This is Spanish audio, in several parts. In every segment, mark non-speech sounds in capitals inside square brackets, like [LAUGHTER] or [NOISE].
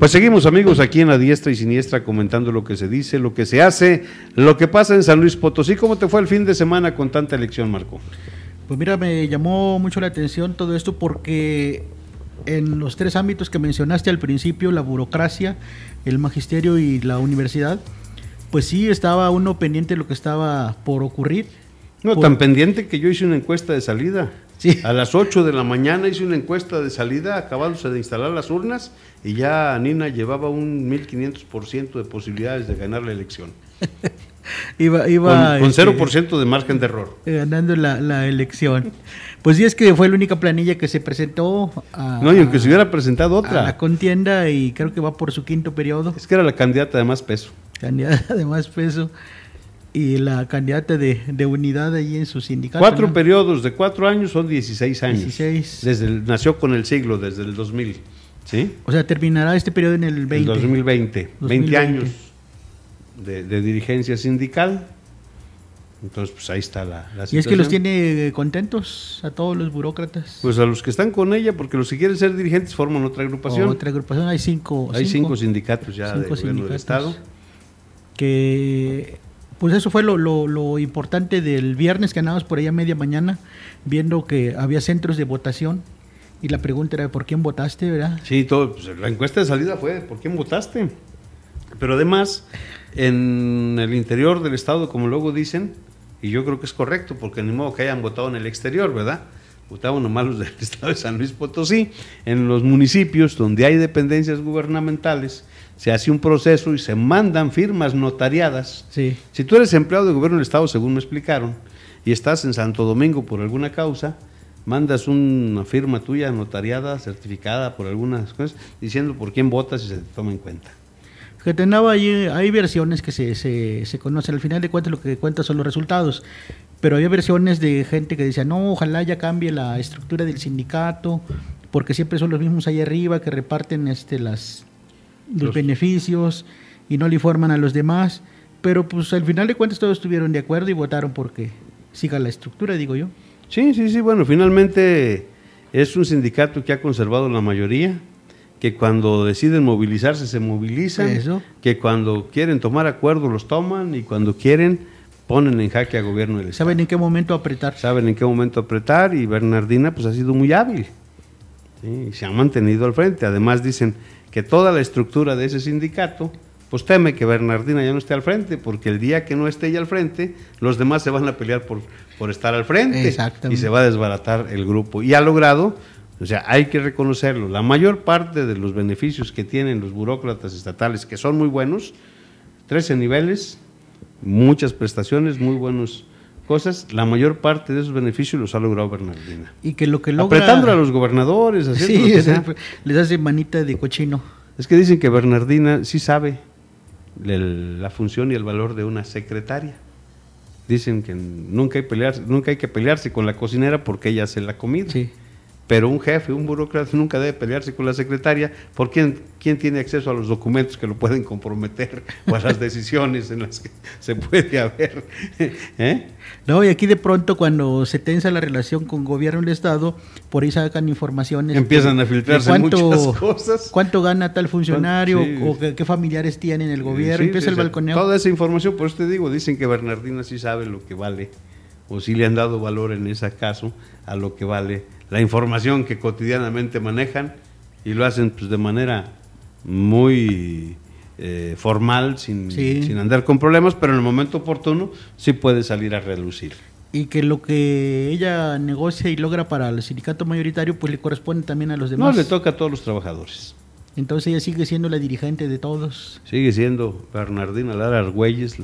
Pues seguimos amigos aquí en la diestra y siniestra comentando lo que se dice, lo que se hace, lo que pasa en San Luis Potosí. ¿Cómo te fue el fin de semana con tanta elección, Marco? Pues mira, me llamó mucho la atención todo esto porque en los tres ámbitos que mencionaste al principio, la burocracia, el magisterio y la universidad, pues sí estaba uno pendiente de lo que estaba por ocurrir. No, tan pendiente que yo hice una encuesta de salida. A las 8 de la mañana hice una encuesta de salida, acabándose de instalar las urnas, y ya Nina llevaba un 1.500% de posibilidades de ganar la elección. [LAUGHS] iba, iba, con, 0% este, de margen de error. Eh, ganando la, elección. Pues sí, es que fue la única planilla que se presentó. no, y aunque se hubiera presentado otra. A la contienda y creo que va por su quinto periodo. Es que era la candidata de más peso. Candidata de más peso y la candidata de, unidad ahí en su sindicato. Cuatro periodos de cuatro años son 16 años. 16. Desde nació con el siglo, desde el 2000. ¿sí? O sea, terminará este periodo en el El 2020, 20 años de, dirigencia sindical. Entonces, pues ahí está la, situación. ¿Y es que los tiene eh, contentos a todos los burócratas? Pues a los que están con ella, porque los que quieren ser dirigentes forman otra agrupación. otra agrupación, hay cinco. Hay cinco, sindicatos ya cinco gobierno del Estado. Que pues eso fue lo, importante del viernes, que andabas por allá media mañana viendo que había centros de votación y la pregunta era por quién votaste, ¿verdad? Sí, todo, pues, la encuesta de salida fue por quién votaste. Pero además, en el interior del Estado, como luego dicen, y yo creo que es correcto, porque ni modo que hayan votado en el exterior, ¿verdad? nomás los del [LAUGHS] Estado de San Luis Potosí, en los municipios donde hay dependencias gubernamentales, se hace un proceso y se mandan firmas notariadas. Sí. Si tú eres empleado de gobierno del Estado, según me explicaron, y estás en Santo Domingo por alguna causa, mandas una firma tuya notariada, certificada por algunas cosas, diciendo por quién votas y se te toma en cuenta. Que hay, hay versiones que se, se, se conocen. Al final de cuentas, lo que cuenta son los resultados pero había versiones de gente que decía, no, ojalá ya cambie la estructura del sindicato, porque siempre son los mismos ahí arriba que reparten este, los, beneficios y no le informan a los demás, pero pues al final de cuentas todos estuvieron de acuerdo y votaron porque siga la estructura, digo yo. Sí, sí, sí, bueno, finalmente es un sindicato que ha conservado la mayoría, que cuando deciden movilizarse se movilizan, que cuando quieren tomar acuerdos los toman y cuando quieren ponen en jaque al gobierno del Saben en qué momento apretar. Saben en qué momento apretar y Bernardina pues ha sido muy hábil. se ha mantenido al frente. Además dicen que toda la estructura de ese sindicato pues teme que Bernardina ya no esté al frente, porque el día que no esté ella al frente, los demás se van a pelear por, por estar al frente y se va a desbaratar el grupo. Y ha logrado, o sea, hay que reconocerlo, la mayor parte de los beneficios que tienen los burócratas estatales, que son muy buenos, 13 niveles, muchas prestaciones, muy buenas cosas, la mayor parte de esos beneficios los ha logrado Bernardina. Y que lo que logra... Apretando a los gobernadores, así les hace manita de cochino. Es que dicen que Bernardina sí sabe la función y el valor de una secretaria. Dicen que nunca hay, nunca hay que pelearse con la cocinera porque ella hace la comida. Sí pero un jefe, un burócrata nunca debe pelearse con la secretaria, por quién, tiene acceso a los documentos que lo pueden comprometer [LAUGHS] o a las decisiones en las que se puede haber. [LAUGHS] ¿Eh? No, y aquí de pronto cuando se tensa la relación con gobierno del Estado, por ahí sacan informaciones. Empiezan a filtrarse muchas [LAUGHS] cosas. ¿Cuánto gana tal funcionario o qué, familiares tiene en el gobierno? Empieza el balconeo. Toda esa información, por eso te digo, dicen que Bernardina sí sabe lo que vale o si le han dado valor en ese caso a lo que vale la información que cotidianamente manejan y lo hacen pues, de manera muy eh, formal, sin, andar con problemas, pero en el momento oportuno sí puede salir a relucir y que lo que ella negocia y logra para el sindicato mayoritario, pues le corresponde también a los demás. No, le toca a todos los trabajadores. Entonces ella sigue siendo la dirigente de todos. Sigue siendo Bernardina Lara Argüelles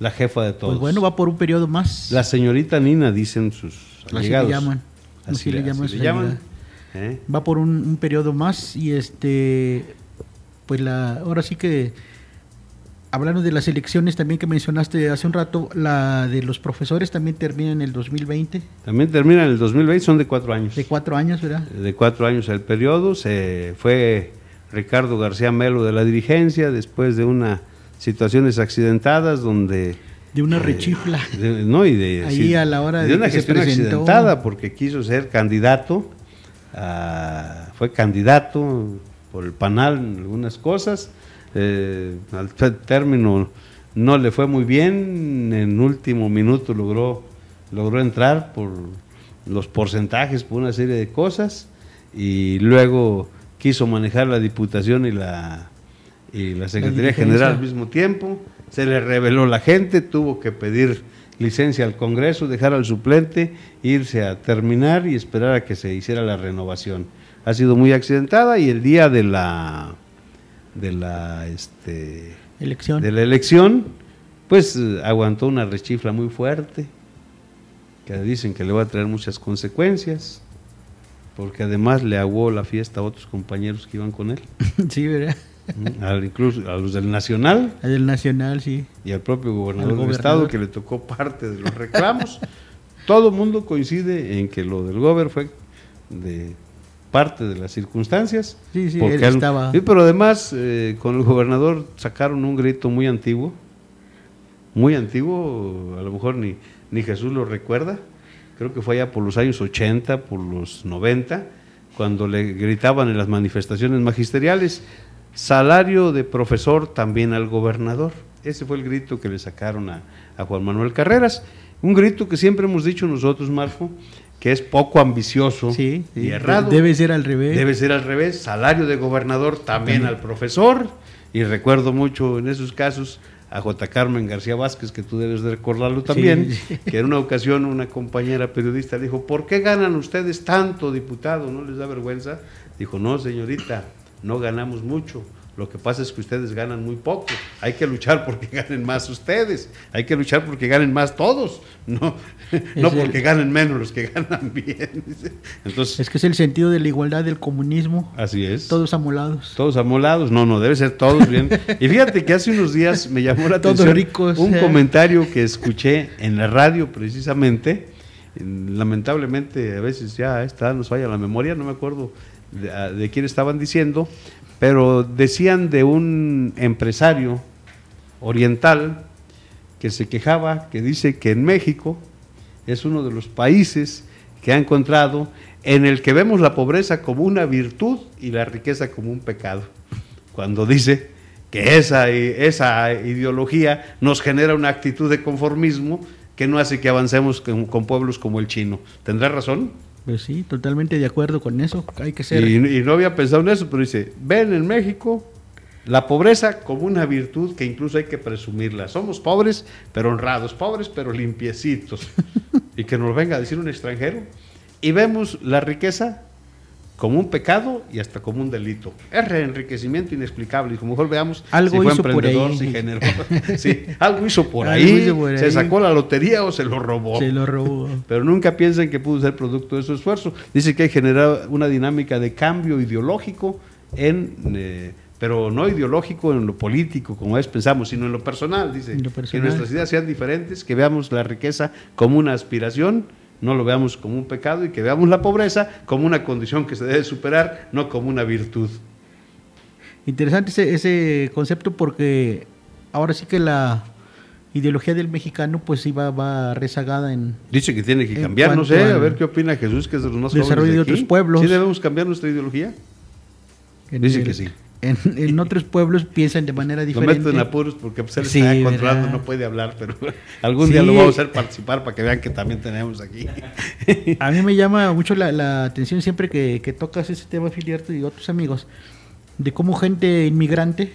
la, jefa de pues, todos. Pues bueno, va por un periodo más. La señorita Nina, dicen sus allegados. Así llaman. Así, le, llaman. Así ¿eh? Va por un, periodo más y este, pues la, ahora sí que hablando de las elecciones también que mencionaste hace un rato, la de los profesores también termina en el 2020. También termina en el 2020, son de cuatro años. De cuatro años, ¿verdad? De cuatro años el periodo. Se fue Ricardo García Melo de la dirigencia después de una situaciones accidentadas donde de una eh, rechifla. no, y de, a la hora de, una gestión se accidentada porque quiso ser candidato, ah, fue candidato por el panal en algunas cosas, eh, al término no le fue muy bien, en último minuto logró, logró entrar por los porcentajes, por una serie de cosas, y luego quiso manejar la Diputación y la, y la Secretaría General al mismo tiempo, se le reveló la gente, tuvo que pedir licencia al Congreso, dejar al suplente, irse a terminar y esperar a que se hiciera la renovación. Ha sido muy accidentada y el día de la de la este elección de la elección pues aguantó una rechifla muy fuerte que dicen que le va a traer muchas consecuencias porque además le aguó la fiesta a otros compañeros que iban con él. [LAUGHS] sí, verá incluso a los del Nacional. Nacional, sí. Y al propio gobernador, del Estado que le tocó parte de los reclamos. Todo mundo coincide en que lo del gobernador fue de parte de las circunstancias. Sí, sí, él pero además eh, con el gobernador sacaron un grito muy antiguo, muy antiguo, a lo mejor ni, ni Jesús lo recuerda. Creo que fue allá por los años 80, por los 90, cuando le gritaban en las manifestaciones magisteriales, salario de profesor también al gobernador. Ese fue el grito que le sacaron a, Juan Manuel Carreras. Un grito que siempre hemos dicho nosotros, Marco, que es poco ambicioso y errado. Debe ser al revés. Debe ser al revés. Salario de gobernador también, al profesor. Y recuerdo mucho en esos casos a J. Carmen García Vázquez, que tú debes de recordarlo también, que en una ocasión una compañera periodista dijo, ¿por qué ganan ustedes tanto, diputado? ¿No les da vergüenza? Dijo, no, señorita, no ganamos mucho. Lo que pasa es que ustedes ganan muy poco. Hay que luchar [LAUGHS] porque ganen más ustedes. Hay que luchar porque ganen más todos. No, [LAUGHS] no porque ganen menos los que [LAUGHS] ganan bien. Entonces, es que es el sentido de la igualdad del comunismo. Así es. Todos amolados. Todos amolados. No, no, debe ser todos bien. Y fíjate que hace unos días me llamó la atención todos un comentario que escuché en la radio precisamente. Lamentablemente, a veces ya está, nos falla la memoria, no me acuerdo Ah, de, quién estaban diciendo, pero decían de un empresario oriental que se quejaba, que dice que en México es uno de los países que ha encontrado en el que vemos la pobreza como una virtud y la riqueza como un pecado. Cuando dice que esa, esa ideología nos genera una actitud de conformismo que no hace que avancemos con, con pueblos como el chino. ¿Tendrá razón? Pues sí, totalmente de acuerdo con eso. Hay que ser. Y, no había pensado en eso, pero dice: ven en México la pobreza como una virtud que incluso hay que presumirla. Somos pobres, pero honrados, pobres, pero limpiecitos. [LAUGHS] y que nos venga a decir un extranjero. Y vemos la riqueza como un pecado y hasta como un delito. Es reenriquecimiento inexplicable y como mejor veamos algo fue emprendedor, por si generó, [LAUGHS] algo hizo por, ahí, se sacó la lotería o se lo robó. Se lo robó. [LAUGHS] Pero nunca piensen que pudo ser producto de su esfuerzo. Dice que hay generado una dinámica de cambio ideológico en eh, pero no ideológico en lo político, como a veces pensamos, sino en lo personal, dice. Que nuestras ideas sean diferentes, que veamos la riqueza como una aspiración no lo veamos como un pecado y que veamos la pobreza como una condición que se debe superar, no como una virtud. Interesante ese, concepto porque ahora sí que la ideología del mexicano pues iba va rezagada en dice que tiene que cambiar no sé a ver qué opina Jesús que es de los más desarrollo de, otros pueblos sí debemos cambiar nuestra ideología dice que sí en, en, otros pueblos piensan de manera diferente. Lo meto en apuros porque pues, él está controlando, no puede hablar, pero [LAUGHS] algún día lo vamos a hacer participar para que vean que también tenemos aquí. a mí me llama mucho la, la atención siempre que, que, tocas ese tema, filiarte y otros amigos, de cómo gente inmigrante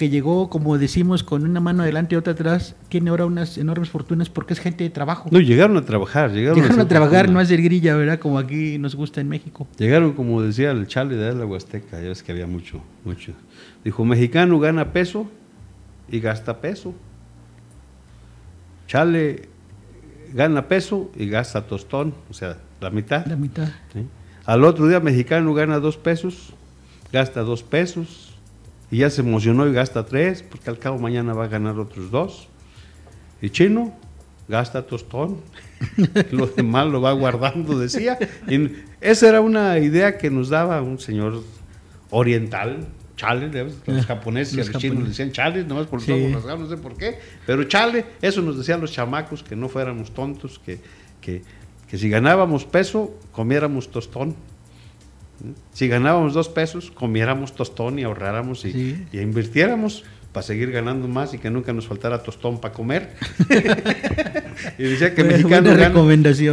que llegó, como decimos, con una mano adelante y otra atrás, tiene ahora unas enormes fortunas porque es gente de trabajo. No, llegaron a trabajar. Llegaron, a, trabajar, no a hacer grilla, ¿verdad? Como aquí nos gusta en México. Llegaron, como decía el Chale de la Huasteca, ya ves que había mucho, mucho. Dijo, mexicano gana peso y gasta peso. Chale gana peso y gasta tostón, o sea, la mitad. La mitad. Al otro día, mexicano gana dos pesos, gasta dos pesos y ya se emocionó y gasta tres, porque al cabo mañana va a ganar otros dos. Y chino, gasta tostón, [LAUGHS] lo mal lo va guardando, decía. esa era una idea que nos daba un señor oriental, chale, los japoneses y los chinos le decían chale, nomás por todo no sé por qué, pero chale, eso nos decían los chamacos, que no fuéramos tontos, que, que si ganábamos peso, comiéramos tostón. Si ganábamos dos pesos, comiéramos tostón y ahorráramos y, invirtiéramos para seguir ganando más y que nunca nos faltara tostón para comer. [LAUGHS] y decía que, mexicano gana,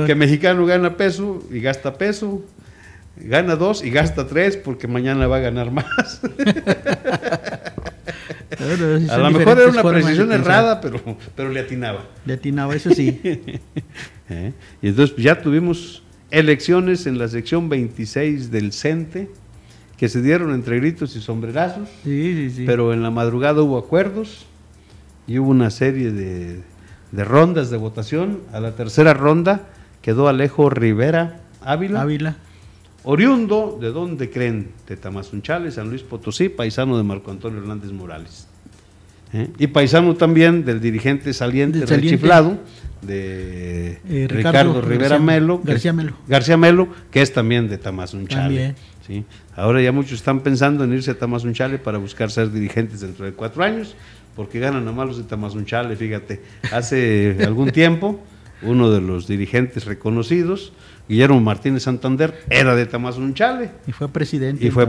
que mexicano gana peso y gasta peso, gana dos y gasta tres porque mañana va a ganar más. [LAUGHS] a lo mejor era una precisión errada, pero, pero le atinaba. Le atinaba, eso sí. [LAUGHS] ¿Eh? Y entonces pues, ya tuvimos elecciones en la sección 26 del CENTE que se dieron entre gritos y sombrerazos, pero en la madrugada hubo acuerdos y hubo una serie de, rondas de votación. A la tercera ronda quedó Alejo Rivera Ávila, Ávila. oriundo de dónde creen, de Tamazunchales, San Luis Potosí, paisano de Marco Antonio Hernández Morales. ¿eh? y paisano también del dirigente saliente, del chiflado de eh, Ricardo, Rivera Melo, García Melo. García Melo, que es también de Tamazunchale. ¿sí? Ahora ya muchos están pensando en irse a Unchale para buscar ser dirigentes dentro de cuatro años, porque ganan a malos de Tamazunchale, fíjate. Hace [LAUGHS] algún tiempo, uno de los dirigentes reconocidos, Guillermo Martínez Santander, era de Tamazunchale. Y fue presidente. Y fue,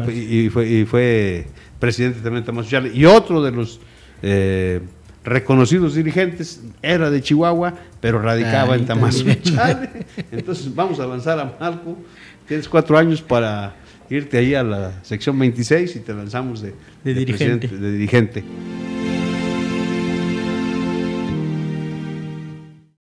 y fue, presidente también de Tamazunchale. Y otro de los eh, reconocidos dirigentes, era de Chihuahua, pero radicaba en Tamazunchale. [LAUGHS] Entonces vamos a lanzar a Marco, tienes cuatro años para irte ahí a la sección 26 y te lanzamos dirigente. de dirigente.